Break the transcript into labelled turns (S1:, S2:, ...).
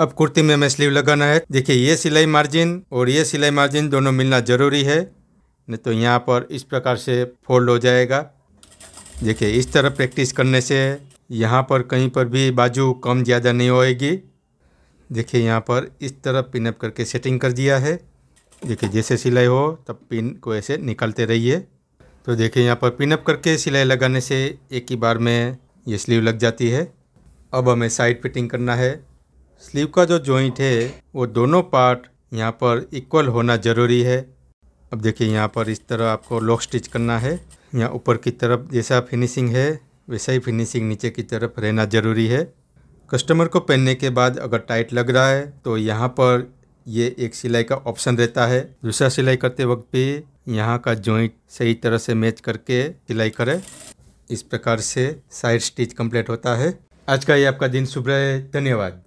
S1: अब कुर्ती में हमें स्लीव लगाना है देखिए ये सिलाई मार्जिन और ये सिलाई मार्जिन दोनों मिलना ज़रूरी है नहीं तो यहाँ पर इस प्रकार से फोल्ड हो जाएगा देखिए इस तरह प्रैक्टिस करने से यहाँ पर कहीं पर भी बाजू कम ज़्यादा नहीं होएगी देखिए यहाँ पर इस तरह पिनअप करके सेटिंग कर दिया है देखिए जैसे सिलाई हो तब पिन को ऐसे निकालते रहिए तो देखिए यहाँ पर पिनअप करके सिलाई लगाने से एक ही बार में ये स्लीव लग जाती है अब हमें साइड फिटिंग करना है स्लीव का जो जॉइंट है वो दोनों पार्ट यहाँ पर इक्वल होना ज़रूरी है अब देखिए यहाँ पर इस तरह आपको लॉक स्टिच करना है यहाँ ऊपर की तरफ जैसा फिनिशिंग है वैसा ही फिनिशिंग नीचे की तरफ रहना ज़रूरी है कस्टमर को पहनने के बाद अगर टाइट लग रहा है तो यहाँ पर ये एक सिलाई का ऑप्शन रहता है दूसरा सिलाई करते वक्त भी यहाँ का जॉइंट सही तरह से मैच करके सिलाई करें इस प्रकार से साइड स्टिच कंप्लीट होता है आज का ये आपका दिन शुभ रहे धन्यवाद